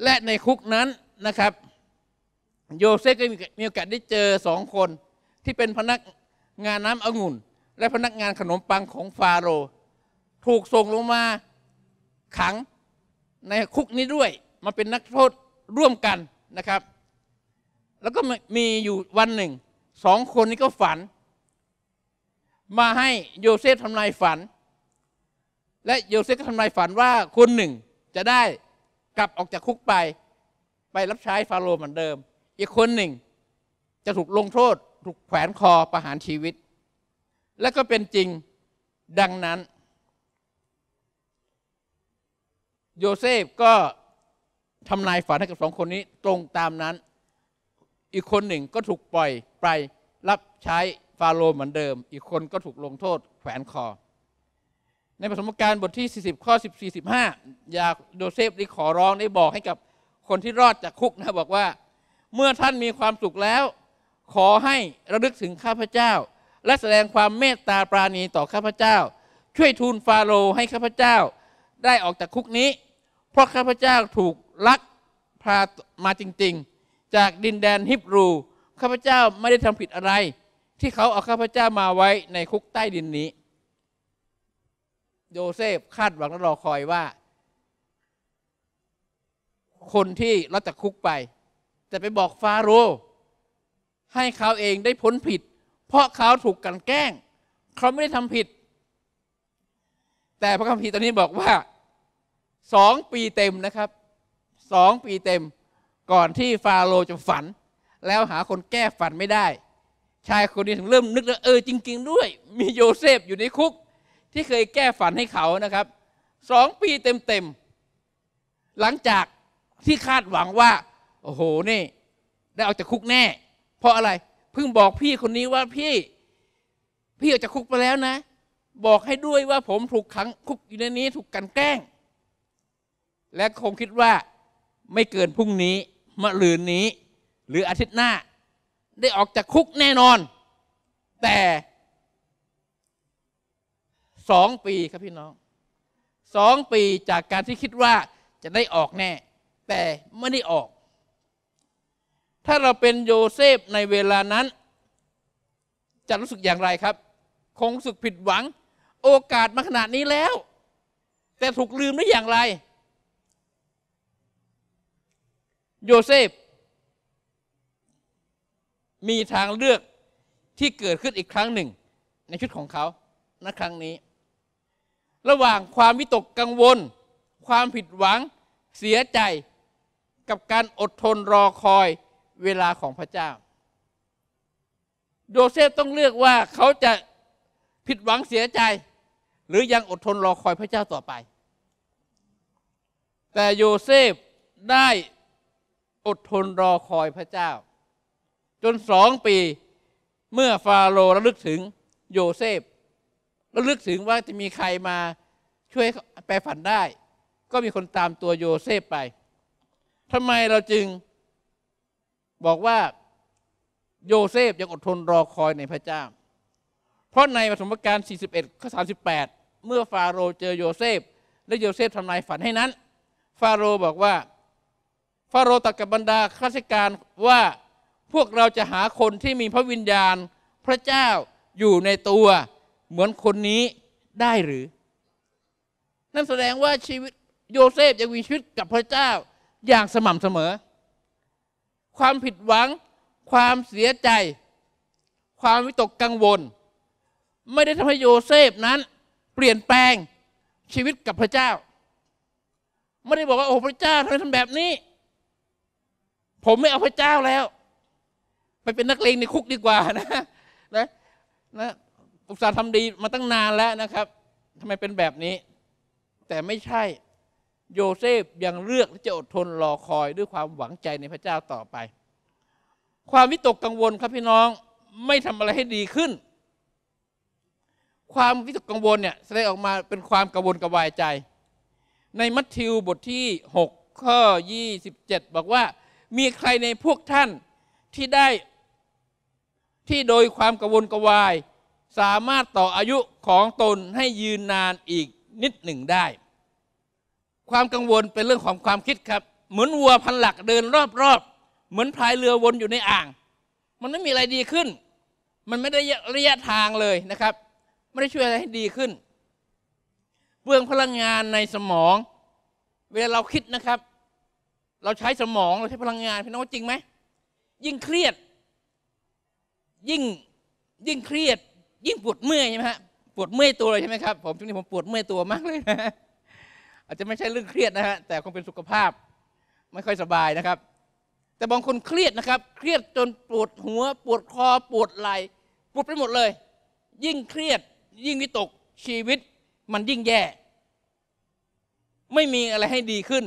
และในคุกนั้นนะครับ โยเซฟก็มีโอกาสได้เจอสองคนที่เป็นพนักงานน้ำองุ่น และพนักงานขนมปังของฟาโรห์ถูกส่งลงมาขังในคุกนี้ด้วยมาเป็นนักโทษร่วมกันนะครับ แล้วก็มีอยู่วันหนึ่งสองคนนี้ก็ฝันมาให้โยเซฟทำนายฝัน และโยเซฟก็ทำนายฝันว่าคนหนึ่งจะได้กลับออกจากคุกไป ไปรับใช้ฟาโรห์เหมือนเดิม อีกคนหนึ่งจะถูกลงโทษถูกแขวนคอประหารชีวิต และก็เป็นจริงดังนั้น โยเซฟก็ทำนายฝันให้กับสองคนนี้ตรงตามนั้น อีกคนหนึ่งก็ถูกปล่อยไปรับใช้ฟาโรห์เหมือนเดิม อีกคนก็ถูกลงโทษแขวนคอ ในประสมการบทที่ 40 ข้อ 14 15อยากโดเซฟได้ขอร้องได้บอกให้กับคนที่รอดจากคุกนะ บอกว่า เมื่อท่านมีความสุขแล้ว ขอให้ระลึกถึงข้าพเจ้า และแสดงความเมตตาปราณีต่อข้าพเจ้า ช่วยทูลฟาโรห์ให้ข้าพเจ้าได้ออกจากคุกนี้ เพราะข้าพเจ้าถูกลักพา มาจริงๆ จากดินแดนฮิบรู ข้าพเจ้าไม่ได้ทำผิดอะไรที่เขาเอาข้าพเจ้ามาไว้ในคุกใต้ดินนี้ โยเซฟคาดหวังและรอคอยว่า คนที่เราจะคุกไป จะไปบอกฟาโรห์ให้เขาเองได้พ้นผิด เพราะเขาถูกกันแกล้ง เขาไม่ได้ทำผิด แต่พระคัมภีร์ตอนนี้บอกว่า สองปีเต็มนะครับสองปีเต็ม ก่อนที่ฟาโรห์จะฝัน แล้วหาคนแก้ฝันไม่ได้ชายคนนี้ถึงเริ่มนึกแล้วเออจริง ๆ ด้วย มีโยเซฟอยู่ในคุก ที่เคยแก้ฝันให้เขานะครับสองปีเต็มๆ หลังจากที่คาดหวังว่าโอ้โหนี่ได้ออกจากคุกแน่ เพราะอะไรเพิ่งบอกพี่คนนี้ว่าพี่ พี่ออกจากคุกไปแล้วนะ บอกให้ด้วยว่าผมถูกขังคุกอยู่ในนี้ถูกกันแกล้ง และคงคิดว่าไม่เกินพรุ่งนี้มะรืนนี้ หรืออาทิตย์หน้าได้ออกจากคุกแน่นอน แต่สองปีครับพี่น้องสองปีจากการที่คิดว่าจะได้ออกแน่ แต่ไม่ได้ออก ถ้าเราเป็นโยเซฟ ในเวลานั้น จะรู้สึกอย่างไรครับ คงรู้สึกผิดหวัง โอกาสมาขนาดนี้แล้ว แต่ถูกลืมได้อย่างไร โยเซฟมีทางเลือกที่เกิดขึ้นอีกครั้งหนึ่งในชุดของเขา ณ ครั้งนี้ ระหว่างความวิตกกังวล ความผิดหวังเสียใจ กับการอดทนรอคอยเวลาของพระเจ้า โยเซฟต้องเลือกว่าเขาจะผิดหวังเสียใจ หรือยังอดทนรอคอยพระเจ้าต่อไป แต่โยเซฟได้อดทนรอคอยพระเจ้าจนสองปีเมื่อฟาโรห์ระลึกถึงโยเซฟระลึกถึงว่าจะมีใครมาช่วยแปลฝันได้ ก็มีคนตามตัวโยเซฟไปทำไมเราจึงบอกว่าโยเซฟยังอดทนรอคอยในพระเจ้า เพราะในปสมการ41ข้อ38 เมื่อฟาโรห์เจอโยเซฟ และโยเซฟทำนายฝันให้นั้น ฟาโรห์บอกว่า ฟาโรห์ตักกับบรรดาข้าราชการว่าพวกเราจะหาคนที่มีพระวิญญาณพระเจ้าอยู่ในตัวเหมือนคนนี้ได้หรือ นั่นแสดงว่าชีวิตโยเซฟยังมีชีวิตกับพระเจ้าอย่างสม่ำเสมอ ความผิดหวัง ความเสียใจ ความวิตกกังวล ไม่ได้ทำให้โยเซฟนั้น เปลี่ยนแปลงชีวิตกับพระเจ้า ไม่ได้บอกว่าโอ้พระเจ้าทำไมทำแบบนี้ ผมไม่เอาพระเจ้าแล้วไปเป็นนักเลงในคุกดีกว่านะนะนะอุตสาห์ทำดีมาตั้งนานแล้วนะครับทำไมเป็นแบบนี้ แต่ไม่ใช่ โยเซฟยังเลือกที่จะอดทนรอคอย ด้วยความหวังใจในพระเจ้าต่อไป ความวิตกกังวลครับพี่น้องไม่ทำอะไรให้ดีขึ้น ความวิตกกังวลเนี่ยแสดงออกมาเป็นความกังวลกระวายใจ ในมัทธิวบทที่6ข้อ27 บอกว่า มีใครในพวกท่านที่ได้ที่โดยความกระวนกระวาย สามารถต่ออายุของตนให้ยืนนานอีกนิดหนึ่งได้ ความกังวลเป็นเรื่องของความคิดครับ เหมือนวัวพันหลักเดินรอบๆเหมือนพายเรือวนอยู่ในอ่าง มันไม่มีอะไรดีขึ้น มันไม่ได้ระยะทางเลยนะครับ ไม่ได้ช่วยอะไรให้ดีขึ้นเปลืองพลังงานในสมอง เวลาเราคิดนะครับ เราใช้สมองเราใช้พลังงานพี่น้องจริงไหมยิ่งเครียดยิ่งยิ่งเครียด ยิ่งปวดเมื่อยใช่ไหมฮะปวดเมื่อยตัวเลยใช่ไหมครับผมช่วงนี้ผมปวดเมื่อยตัวมากเลยนะอาจจะไม่ใช่เรื่องเครียดนะฮะแต่คงเป็นสุขภาพ ไม่ค่อยสบายนะครับ แต่บางคนเครียดนะครับ เครียดจนปวดหัว ปวดคอปวดไหล่ปวดไปหมดเลย ยิ่งเครียด ยิ่งวิตกชีวิต มันยิ่งแย่ ไม่มีอะไรให้ดีขึ้น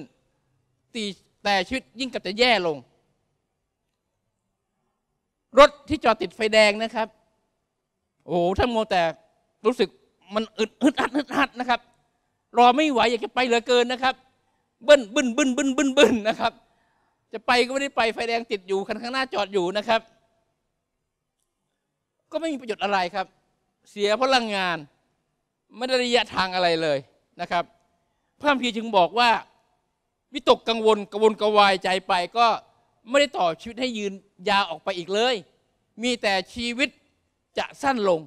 แต่ชีวิตยิ่งกับจะแย่ลงรถที่จอดติดไฟแดงนะครับโอ้โหท่านโมแต่ รู้สึกมันอึดอึดอัดอึดอัดนะครับ รอไม่ไหวอยากจะไปเหลือเกินนะครับเบิ้ลบึ้นบึ้นบึ้นบึ้นบึ้นนะครับ จะไปก็ไม่ได้ไปไฟแดงติดอยู่คันข้างหน้าจอดอยู่นะครับ ก็ไม่มีประโยชน์อะไรครับ เสียพลังงานไม่ได้ระยะทางอะไรเลยนะครับพระคัมภีร์จึงบอกว่า วิตกกังวลกังวลกวายใจไปก็ไม่ได้ต่อชีวิตให้ยืนยาวออกไปอีกเลย มีแต่ชีวิตจะสั้นลง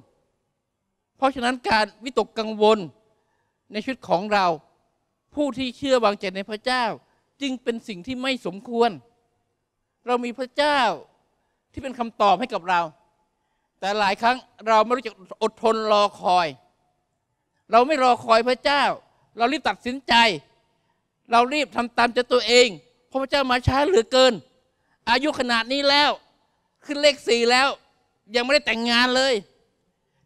เพราะฉะนั้นการวิตกกังวลในชีวิตของเรา ผู้ที่เชื่อวางใจในพระเจ้า จึงเป็นสิ่งที่ไม่สมควร เรามีพระเจ้าที่เป็นคำตอบให้กับเรา แต่หลายครั้งเราไม่รู้จักอดทนรอคอย เราไม่รอคอยพระเจ้า เรารีบตัดสินใจ เรารีบทำตามใจตัวเอง เพราะพระเจ้ามาช้าเหลือเกินอายุขนาดนี้แล้ว ขึ้นเลขสี่แล้ว ยังไม่ได้แต่งงานเลย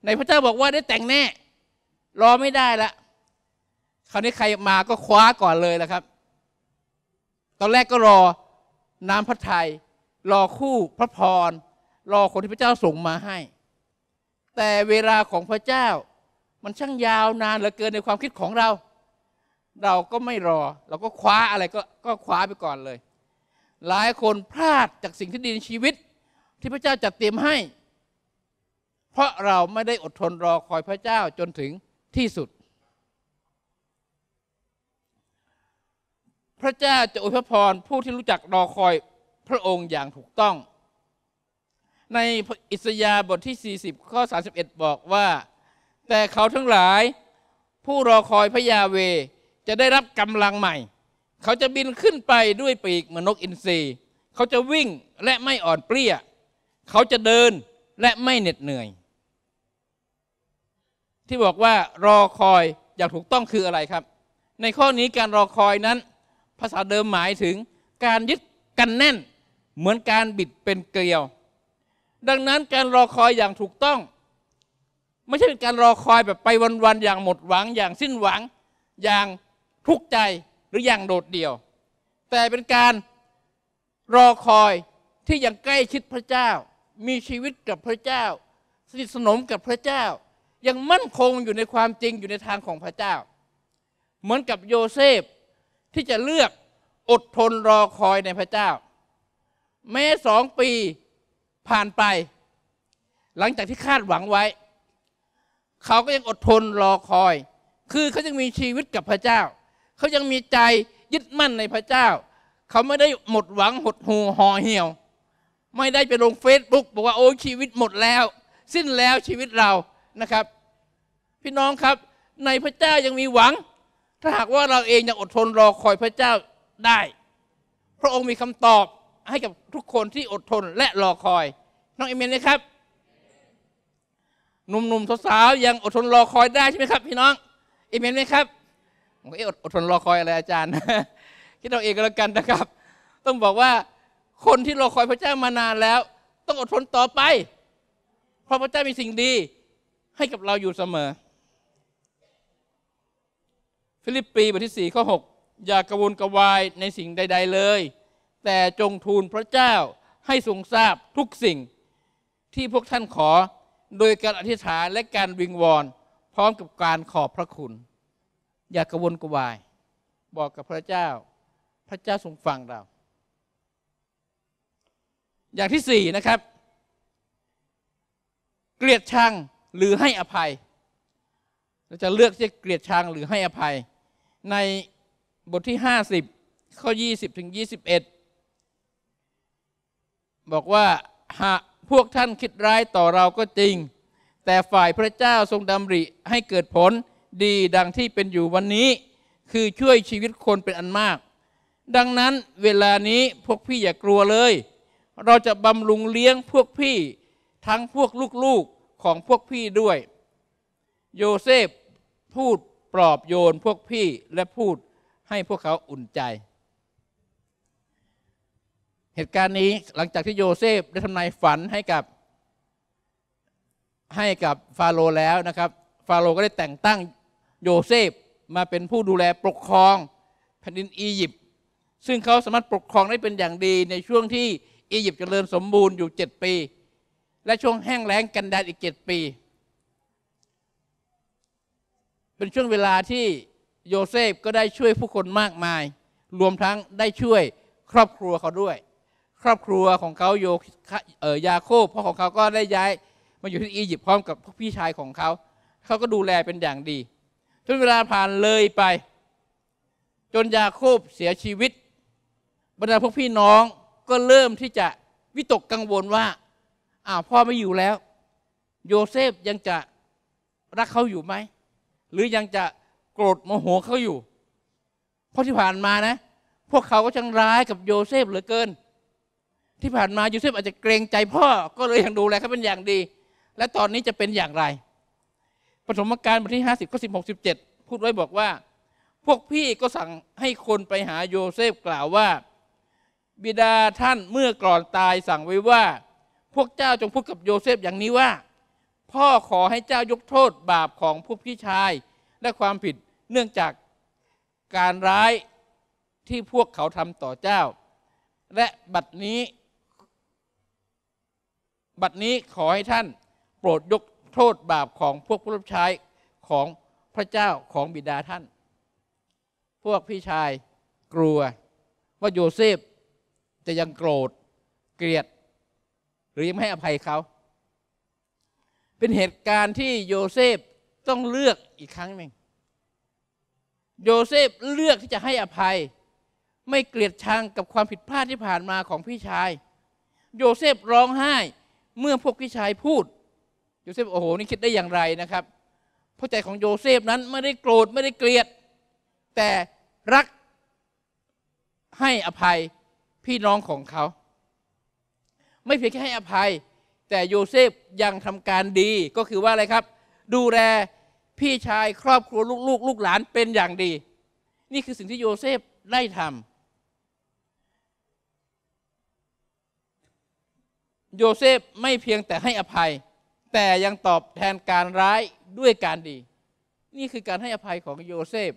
ในพระเจ้าบอกว่าได้แต่งแน่ รอไม่ได้ละคราวนี้ใครมาก็คว้าก่อนเลยและครับ ตอนแรกก็รอน้ำพระทยัยรอคู่พระพรรอคนที่พระเจ้าส่งมาให้ แต่เวลาของพระเจ้า มันช่างยาวนานเหลือเกินในความคิดของเรา เราก็ไม่รอ เราก็คว้าอะไรก็ก็คว้าไปก่อนเลยหลายคนพลาดจากสิ่งที่ดีในชีวิตที่พระเจ้าจัดเตรียมให้ เพราะเราไม่ได้อดทนรอคอยพระเจ้าจนถึงที่สุด พระเจ้าจะอวยพรผู้ที่รู้จักรอคอยพระองค์อย่างถูกต้อง ในอิสยาห์บทที่ 40 ข้อ31 บอกว่า แต่เขาทั้งหลายผู้รอคอยพระยาเวจะได้รับกำลังใหม่เขาจะบินขึ้นไปด้วยปีกเหมือนนกอินทรี เขาจะวิ่งและไม่อ่อนเปลี้ยเขาจะเดินและไม่เหน็ดเหนื่อย ที่บอกว่ารอคอยอย่างถูกต้องคืออะไรครับ ในข้อนี้การรอคอยนั้น ภาษาเดิมหมายถึงการยึดกันแน่นเหมือนการบิดเป็นเกลียว ดังนั้นการรอคอยอย่างถูกต้องไม่ใช่เป็นการรอคอยแบบไปวันๆอย่างหมดหวังอย่างสิ้นหวังอย่างทุกข์ใจหรืออย่างโดดเดี่ยว แต่เป็นการรอคอยที่ยังใกล้ชิดพระเจ้า มีชีวิตกับพระเจ้าสนิทสนมกับพระเจ้า ยังมั่นคงอยู่ในความจริงอยู่ในทางของพระเจ้า เหมือนกับโยเซฟที่จะเลือกอดทนรอคอยในพระเจ้า แม้สองปีผ่านไป หลังจากที่คาดหวังไว้ เขาก็ยังอดทนรอคอยคือเขายังมีชีวิตกับพระเจ้าเขายังมีใจยึดมั่นในพระเจ้า เขาไม่ได้หมดหวังหดหูห่อเหี่ยว ไม่ได้ไปลงเฟซบุ๊กบอกว่าโอ้ชีวิตหมดแล้ว สิ้นแล้วชีวิตเรานะครับ พี่น้องครับ ในพระเจ้ายังมีหวัง ถ้าหากว่าเราเองยังอดทนรอคอยพระเจ้าได้ พระองค์มีคำตอบให้กับทุกคนที่อดทนและรอคอย น้องเอเมนไหมครับ หนุ่มๆสาวๆยังอดทนรอคอยได้ใช่ไหมครับ พี่น้องเอเมนไหมครับผมก็เออดทนรอคอยอะไรอาจารย์คิดเอาเองก็แล้วกันนะครับ ต้องบอกว่าคนที่รอคอยพระเจ้ามานานแล้ว ต้องอดทนต่อไป เพราะพระเจ้ามีสิ่งดี ให้กับเราอยู่เสมอ ฟิลิปปีบทที่4ข้อ6อย่ากระวนกวายในสิ่งใด ๆ เลย แต่จงทูลพระเจ้าให้ทรงทราบทุกสิ่งที่พวกท่านขอโดยการอธิษฐานและการวิงวอนพร้อมกับการขอบพระคุณอย่ากระวนกระวายบอกกับพระเจ้าพระเจ้าทรงฟังเรา อย่างที่สี่นะครับ เกลียดชังหรือให้อภัยเราจะเลือกจะเกลียดชังหรือให้อภัย ในบทที่ห้าสิบข้อยี่สิบถึงยี่สิบเอ็ดบอกว่าหากพวกท่านคิดร้ายต่อเราก็จริง แต่ฝ่ายพระเจ้าทรงดำริให้เกิดผลดีดังที่เป็นอยู่วันนี้คือช่วยชีวิตคนเป็นอันมาก ดังนั้นเวลานี้พวกพี่อย่ากลัวเลย เราจะบำรุงเลี้ยงพวกพี่ทั้งพวกลูกๆของพวกพี่ด้วย โยเซฟพูดปลอบโยนพวกพี่และพูดให้พวกเขาอุ่นใจ เหตุการณ์นี้หลังจากที่โยเซฟได้ทำนายฝันให้กับ ให้กับฟาโรแล้วนะครับฟาโรก็ได้แต่งตั้งโยเซฟมาเป็นผู้ดูแลปกครองแผ่นดินอียิปต์ ซึ่งเขาสามารถปกครองได้เป็นอย่างดี ในช่วงที่อียิปต์เจริญสมบูรณ์อยู่7ปี และช่วงแห้งแล้งกันแดดอีก7ปี เป็นช่วงเวลาที่โยเซฟก็ได้ช่วยผู้คนมากมาย รวมทั้งได้ช่วยครอบครัวเขาด้วย ครอบครัวของเขาโยเออยาโคบพ่อของเขาก็ได้ย้ายมาอยู่ที่อียิปต์พร้อมกับพี่ชายของเขา เขาก็ดูแลเป็นอย่างดีจนเวลาผ่านเลยไป จนยาโคบเสียชีวิต บรรดาพวกพี่น้องก็เริ่มที่จะวิตกกังวลว่าอ้าวพ่อไม่อยู่แล้ว โยเซฟยังจะรักเขาอยู่ไหมหรือยังจะโกรธโมโหเขาอยู่ เพราะที่ผ่านมานะ พวกเขาก็ช่างร้ายกับโยเซฟเหลือเกิน ที่ผ่านมาโยเซฟอาจจะเกรงใจพ่อก็เลยยังดูแลเขาเป็นอย่างดีและตอนนี้จะเป็นอย่างไรปฐมกาลบทที่ 50ข้อ16 17พูด ไว้บอกว่า พวกพี่ก็สั่งให้คนไปหาโยเซฟกล่าวว่า บิดาท่านเมื่อก่อนตายสั่งไว้ว่า พวกเจ้าจงพูดกับโยเซฟอย่างนี้ว่า พ่อขอให้เจ้ายกโทษ บาปของพวกพี่ชายและความผิดเนื่องจากการร้ายที่พวกเขาทำต่อเจ้า และบัดนี้ บัดนี้ขอให้ท่าน โปรดยกโทษบาปของพวกผู้รับใช้ของพระเจ้าของบิดาท่าน พวกพี่ชายกลัว ว่าโยเซฟจะยังโกรธเกลียดหรือยังไม่ให้อภัยเขา เป็นเหตุการณ์ที่โยเซฟต้องเลือกอีกครั้งหนึ่ง โยเซฟเลือกที่จะให้อภัย ไม่เกลียดชังกับความผิดพลาดที่ผ่านมาของพี่ชาย โยเซฟร้องไห้เมื่อพวกพี่ชายพูดโยเซฟโอ้โหนี่คิดได้อย่างไรนะครับพราะใจของโยเซฟนั้นไม่ได้โกรธไม่ได้เกลียด แต่รักให้อภัยพี่น้องของเขา ไม่เพียงแค่ให้อภัย แต่โยเซฟยังทำการดีก็คือว่าอะไรครับ ดูแลพี่ชายครอบครัว ลูกๆลูกหลานเป็นอย่างดี นี่คือสิ่งที่โยเซฟได้ทำโยเซฟไม่เพียงแต่ให้อภัยแต่ยังตอบแทนการร้ายด้วยการดี นี่คือการให้อภัยของโยเซฟ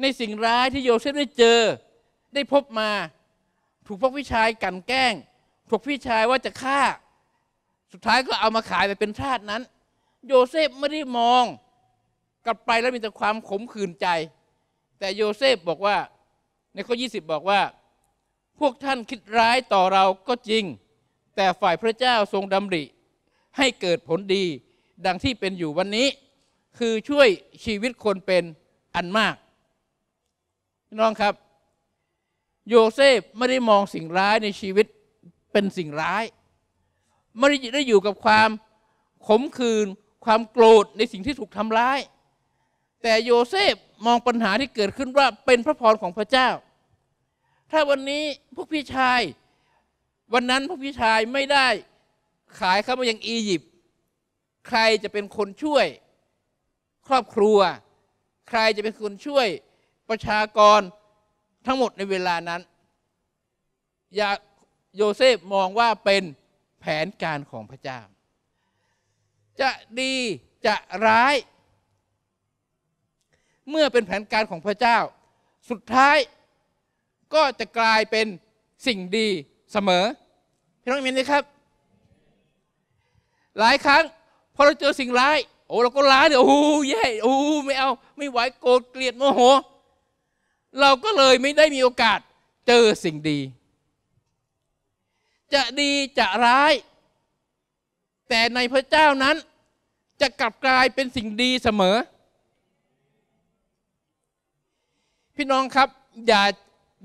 ในสิ่งร้ายที่โยเซฟได้เจอได้พบมา ถูกพวกพี่ชายกันแกล้งถูกพี่ชายว่าจะฆ่า สุดท้ายก็เอามาขายไปเป็นทาสนั้น โยเซฟไม่ได้มองกลับไปแล้วมีแต่ความขมขื่นใจ แต่โยเซฟบอกว่าในข้อ20 บอกว่า พวกท่านคิดร้ายต่อเราก็จริง แต่ฝ่ายพระเจ้าทรงดำริให้เกิดผลดีดังที่เป็นอยู่วันนี้คือช่วยชีวิตคนเป็นอันมากน้องครับ โยเซฟไม่ได้มองสิ่งร้ายในชีวิตเป็นสิ่งร้าย ไม่ได้ได้อยู่กับความขมขื่นความโกรธในสิ่งที่ถูกทำร้าย แต่โยเซฟมองปัญหาที่เกิดขึ้นว่าเป็นพระพรของพระเจ้า ถ้าวันนี้พวกพี่ชาย วันนั้นพวกพี่ชายไม่ได้ขายเข้ามายังอียิปต์ใครจะเป็นคนช่วยครอบครัว ใครจะเป็นคนช่วยประชากรทั้งหมดในเวลานั้นยาโยเซฟมองว่าเป็นแผนการของพระเจ้าจะดีจะร้าย เมื่อเป็นแผนการของพระเจ้า สุดท้ายก็จะกลายเป็นสิ่งดีเสมอพี่น้องเห็นไหมครับหลายครั้งพอเราเจอสิ่งร้ายโอ้เราก็ร้ายเนี่ยโอ้แย่โอ้ไม่เอาไม่ไหวโกรธเกลียดโมโห เราก็เลยไม่ได้มีโอกาสเจอสิ่งดี จะดีจะร้าย แต่ในพระเจ้านั้นจะกลับกลายเป็นสิ่งดีเสมอ พี่น้องครับอย่า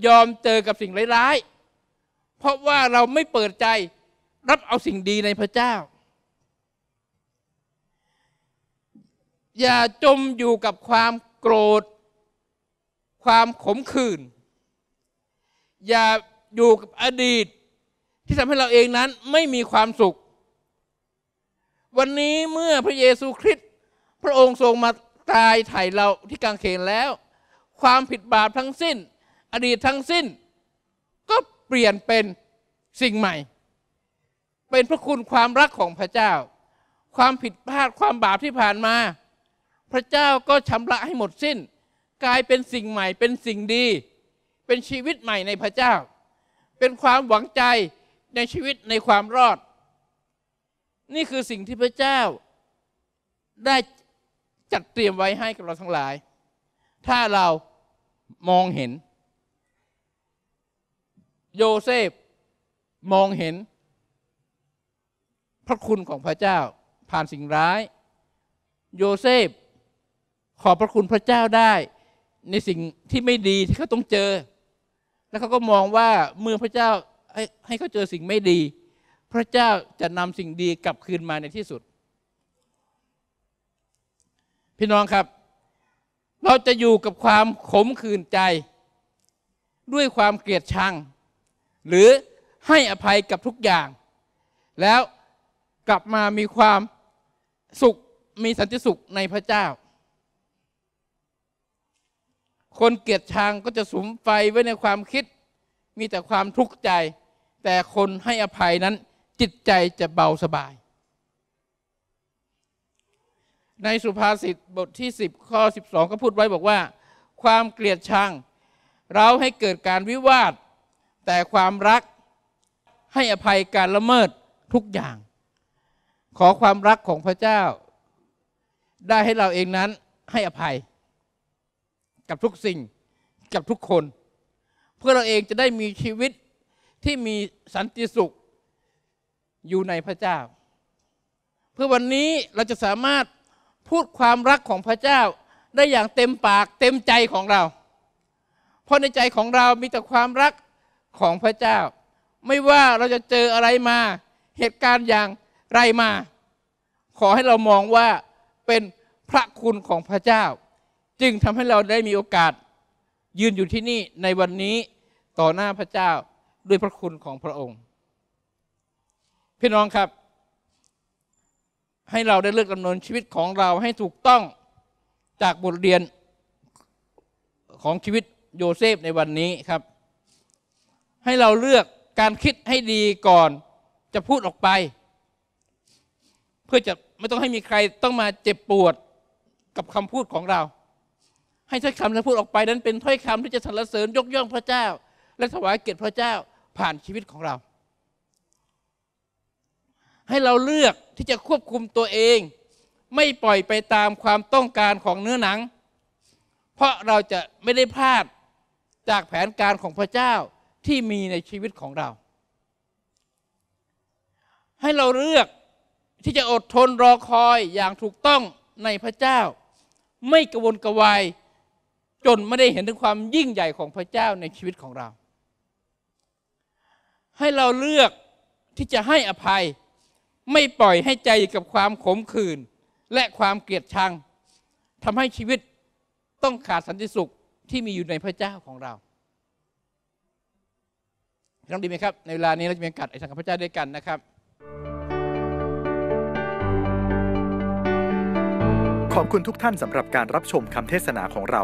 ยอมเจอกับสิ่งร้ายเพราะว่าเราไม่เปิดใจรับเอาสิ่งดีในพระเจ้าอย่าจมอยู่กับความโกรธ ความขมขื่นอย่าอยู่กับอดีตที่ทำให้เราเองนั้นไม่มีความสุข วันนี้เมื่อพระเยซูคริสต์พระองค์ทรงมาตายไถ่เราที่กางเขนแล้ว ความผิดบาปทั้งสิ้น อดีตทั้งสิ้น ก็เปลี่ยนเป็นสิ่งใหม่ เป็นพระคุณความรักของพระเจ้า ความผิดพลาดความบาปที่ผ่านมาพระเจ้าก็ชำระให้หมดสิ้น กลายเป็นสิ่งใหม่เป็นสิ่งดี เป็นชีวิตใหม่ในพระเจ้า เป็นความหวังใจในชีวิตในความรอด นี่คือสิ่งที่พระเจ้า ได้จัดเตรียมไว้ให้กับเราทั้งหลาย ถ้าเรามองเห็น โยเซฟมองเห็น พระคุณของพระเจ้าผ่านสิ่งร้าย โยเซฟขอบพระคุณพระเจ้าได้ในสิ่งที่ไม่ดีที่เขาต้องเจอ แล้วเขาก็มองว่าเมื่อพระเจ้าให้ให้เขาเจอสิ่งไม่ดี พระเจ้าจะนำสิ่งดีกลับคืนมาในที่สุด พี่น้องครับ เราจะอยู่กับความขมขื่นใจ ด้วยความเกลียดชัง หรือให้อภัยกับทุกอย่าง แล้วกลับมามีความสุขมีสันติสุขในพระเจ้าคนเกลียดชังก็จะสุมไฟไว้ในความคิดมีแต่ความทุกข์ใจ แต่คนให้อภัยนั้นจิตใจจะเบาสบาย ในสุภาษิตบทที่ 10ข้อ12 ก็พูดไว้บอกว่า ความเกลียดชังเราให้เกิดการวิวาท แต่ความรักให้อภัยการละเมิดทุกอย่าง ขอความรักของพระเจ้า ได้ให้เราเองนั้นให้อภัยกับทุกสิ่งกับทุกคน เพื่อเราเองจะได้มีชีวิตที่มีสันติสุขอยู่ในพระเจ้า เพื่อวันนี้เราจะสามารถพูดความรักของพระเจ้าได้อย่างเต็มปากเต็มใจของเรา เพราะในใจของเรามีแต่ความรักของพระเจ้า ไม่ว่าเราจะเจออะไรมาเหตุการณ์อย่างไรมา ขอให้เรามองว่าเป็นพระคุณของพระเจ้าจึงทำให้เราได้มีโอกาสยืนอยู่ที่นี่ในวันนี้ต่อหน้าพระเจ้าด้วยพระคุณของพระองค์ พี่น้องครับ ให้เราได้เลือกดำเนินชีวิตของเรา ให้ถูกต้องจากบทเรียนของชีวิตโยเซฟในวันนี้ครับ ให้เราเลือกการคิดให้ดีก่อนจะพูดออกไป เพื่อจะไม่ต้องให้มีใครต้องมาเจ็บปวดกับคำพูดของเราให้ถ้อยคำที่พูดออกไปนั้นเป็นถ้อยคำที่จะสรรเสริญยกย่องพระเจ้า และถวายเกียรติพระเจ้าผ่านชีวิตของเรา ให้เราเลือกที่จะควบคุมตัวเอง ไม่ปล่อยไปตามความต้องการของเนื้อหนัง เพราะเราจะไม่ได้พลาดจากแผนการของพระเจ้าที่มีในชีวิตของเรา ให้เราเลือกที่จะอดทน รอคอยอย่างถูกต้องในพระเจ้า ไม่กระวนกระวายจนไม่ได้เห็นถึงความยิ่งใหญ่ของพระเจ้าในชีวิตของเรา ให้เราเลือกที่จะให้อภัยไม่ปล่อยให้ใจกับความขมขื่นและความเกลียดชังทำให้ชีวิตต้องขาดสันติสุขที่มีอยู่ในพระเจ้าของเราั้องดีไหมครับ ในเวลานี้เราจะมีการอธิษฐานกับพระเจ้าด้วยกันนะครับ ขอบคุณทุกท่านสำหรับการรับชมคำเทศนาของเรา